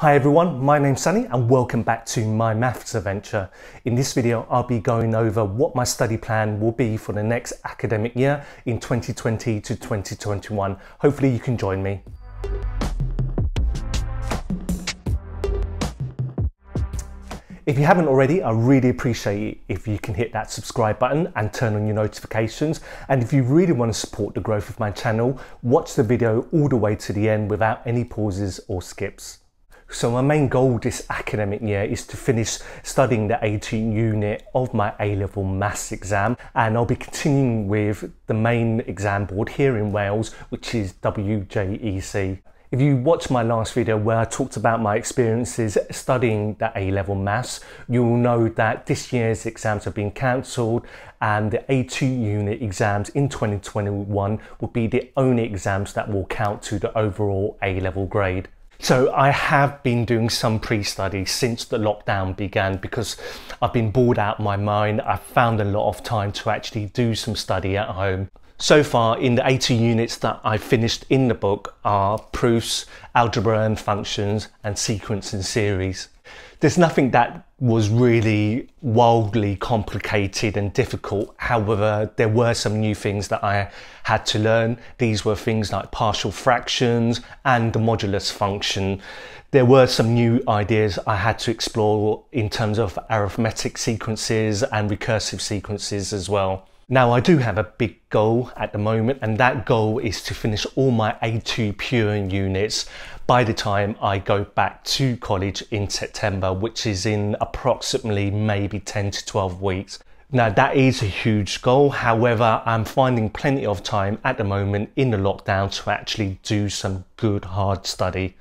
Hi everyone, my name's Sunny and welcome back to my maths adventure. In this video I'll be going over what my study plan will be for the next academic year in 2020 to 2021. Hopefully you can join me. If you haven't already, I really appreciate it if you can hit that subscribe button and turn on your notifications. And if you really want to support the growth of my channel, watch the video all the way to the end without any pauses or skips. So my main goal this academic year is to finish studying the 18 unit of my A-level maths exam and I'll be continuing with the main exam board here in Wales which is WJEC. If you watched my last video where I talked about my experiences studying the A-level maths, you'll know that this year's exams have been cancelled and the A2 unit exams in 2021 will be the only exams that will count to the overall A-level grade. So I have been doing some pre-study since the lockdown began because I've been bored out my mind. I've found a lot of time to actually do some study at home. So far in the 80 units that I have finished in the book are proofs, algebra and functions and sequence and series there's nothing that was really wildly complicated and difficult. However, there were some new things that I had to learn. These were things like partial fractions and the modulus function. There were some new ideas I had to explore in terms of arithmetic sequences and recursive sequences as well. Now I do have a big goal at the moment and that goal is to finish all my A2 pure units by the time I go back to college in September, which is in approximately maybe 10 to 12 weeks. Now that is a huge goal. However, I'm finding plenty of time at the moment in the lockdown to actually do some good hard study.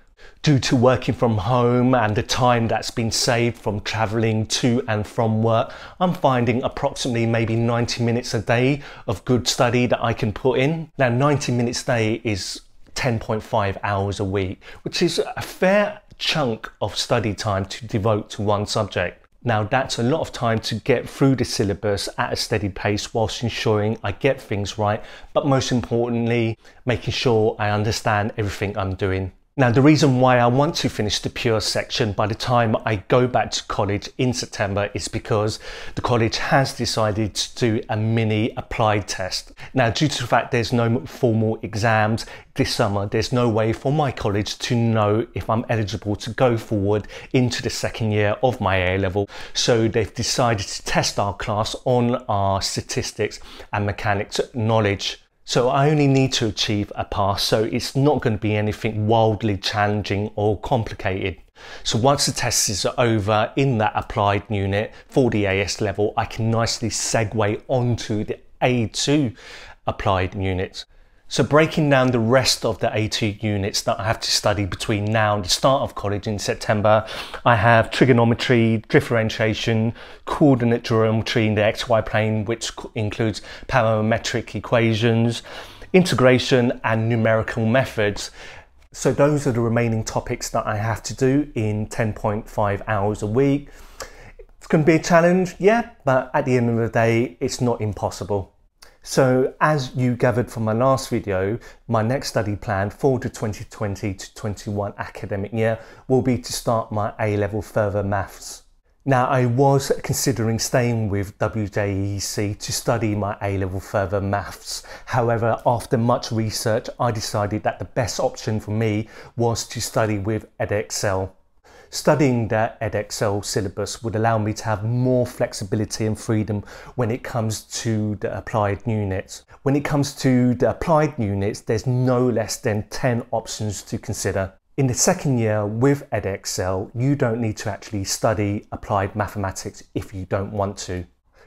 Due to working from home and the time that's been saved from travelling to and from work, I'm finding approximately maybe 90 minutes a day of good study that I can put in. Now, 90 minutes a day is 10.5 hours a week, which is a fair chunk of study time to devote to one subject. Now, that's a lot of time to get through the syllabus at a steady pace whilst ensuring I get things right, but most importantly, making sure I understand everything I'm doing. Now, the reason why I want to finish the Pure section by the time I go back to college in September is because the college has decided to do a mini applied test. Now, due to the fact there's no formal exams this summer, there's no way for my college to know if I'm eligible to go forward into the second year of my A level. So they've decided to test our class on our statistics and mechanics knowledge. So I only need to achieve a pass, so it's not going to be anything wildly challenging or complicated. So once the test is over in that applied unit for the AS level, I can nicely segue onto the A2 applied units. So breaking down the rest of the 80 units that I have to study between now and the start of college in September, I have trigonometry, differentiation, coordinate geometry in the xy plane, which includes parametric equations, integration and numerical methods. So those are the remaining topics that I have to do in 10.5 hours a week. It's going to be a challenge, yeah, but at the end of the day, it's not impossible. So as you gathered from my last video, my next study plan for the 2020 to 21 academic year will be to start my A-level further maths. Now I was considering staying with WJEC to study my A-level further maths. However, after much research, I decided that the best option for me was to study with EdExcel. Studying the EdXL syllabus would allow me to have more flexibility and freedom when it comes to the applied units. When it comes to the applied units, there's no less than 10 options to consider. In the second year with EdXL, you don't need to actually study applied mathematics if you don't want to.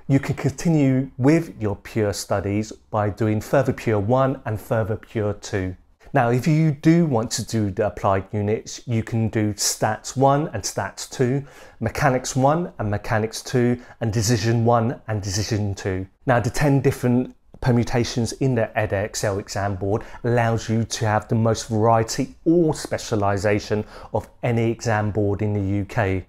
You can continue with your Pure studies by doing Further Pure 1 and Further Pure 2. Now, if you do want to do the applied units, you can do stats 1 and stats 2, mechanics 1 and mechanics 2, and decision 1 and decision 2. Now, the 10 different permutations in the EDA Excel exam board allows you to have the most variety or specialization of any exam board in the UK.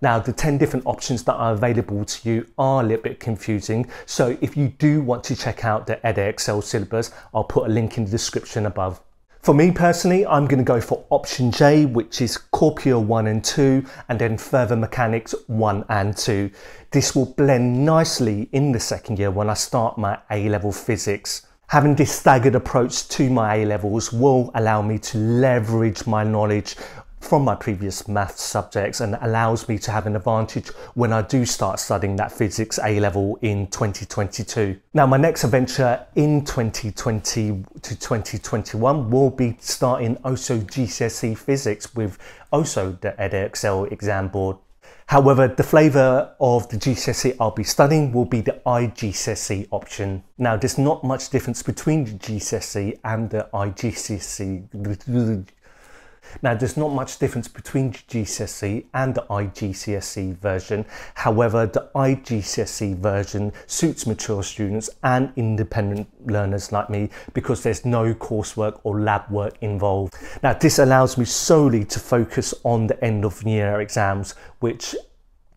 Now, the 10 different options that are available to you are a little bit confusing. So if you do want to check out the EDA Excel syllabus, I'll put a link in the description above. For me personally, I'm going to go for option J, which is Corpio 1 and 2, and then Further Mechanics 1 and 2. This will blend nicely in the second year when I start my A-level physics. Having this staggered approach to my A levels will allow me to leverage my knowledge from my previous maths subjects and allows me to have an advantage when I do start studying that physics A level in 2022. Now, my next adventure in 2020 to 2021 will be starting OSO GCSE physics with OSO, the EdExcel exam board. However, the flavour of the GCSE I'll be studying will be the IGCSE option. Now, there's not much difference between the GCSE and the IGCSE. Now there's not much difference between GCSE and the IGCSE version. However, the IGCSE version suits mature students and independent learners like me because there's no coursework or lab work involved. Now this allows me solely to focus on the end of year exams, which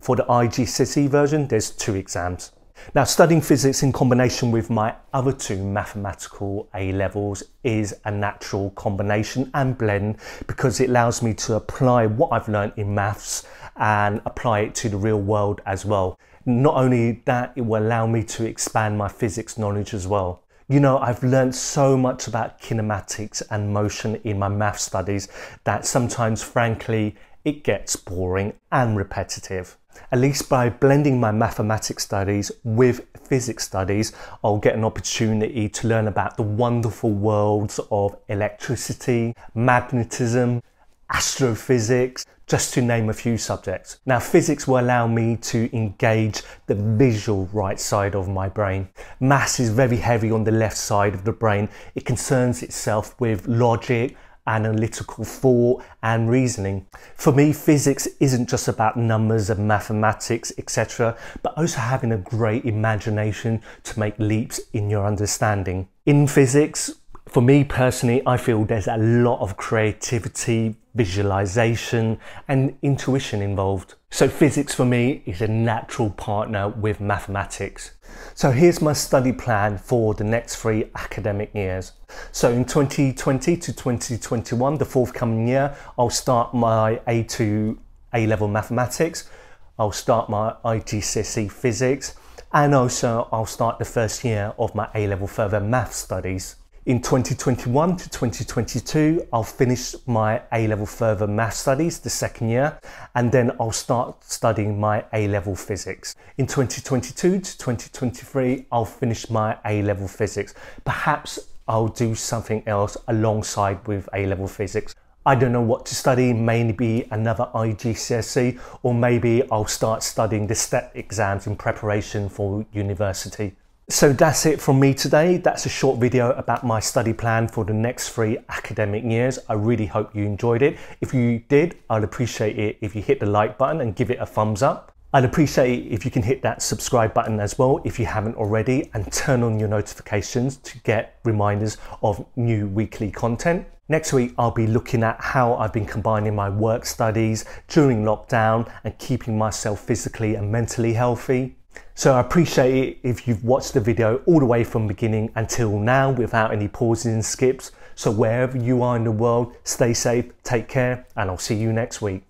for the IGCSE version, there's two exams. Now, studying physics in combination with my other two mathematical A levels is a natural combination and blend because it allows me to apply what I've learned in maths and apply it to the real world as well. Not only that, it will allow me to expand my physics knowledge as well. You know, I've learned so much about kinematics and motion in my math studies that sometimes, frankly, it gets boring and repetitive. At least by blending my mathematics studies with physics studies, I'll get an opportunity to learn about the wonderful worlds of electricity, magnetism, astrophysics, just to name a few subjects. Now, physics will allow me to engage the visual right side of my brain. Mass is very heavy on the left side of the brain. It concerns itself with logic, analytical thought and reasoning. For me, physics isn't just about numbers and mathematics, etc., but also having a great imagination to make leaps in your understanding. In physics, for me personally, I feel there's a lot of creativity, visualization, and intuition involved. So physics for me is a natural partner with mathematics. So here's my study plan for the next three academic years. So in 2020 to 2021, the forthcoming year, I'll start my A2 A-level mathematics. I'll start my IGCSE physics and also I'll start the first year of my A-level further math studies. In 2021 to 2022, I'll finish my A level further math studies, the second year, and then I'll start studying my A level physics. In 2022 to 2023, I'll finish my A level physics. Perhaps I'll do something else alongside with A level physics. I don't know what to study, maybe another IGCSE, or maybe I'll start studying the STEP exams in preparation for university. So that's it from me today. That's a short video about my study plan for the next three academic years. I really hope you enjoyed it. If you did, I'd appreciate it if you hit the like button and give it a thumbs up. I'd appreciate it if you can hit that subscribe button as well if you haven't already and turn on your notifications to get reminders of new weekly content. Next week, I'll be looking at how I've been combining my work studies during lockdown and keeping myself physically and mentally healthy. So I appreciate it if you've watched the video all the way from beginning until now without any pauses and skips. So wherever you are in the world, stay safe, take care, and I'll see you next week.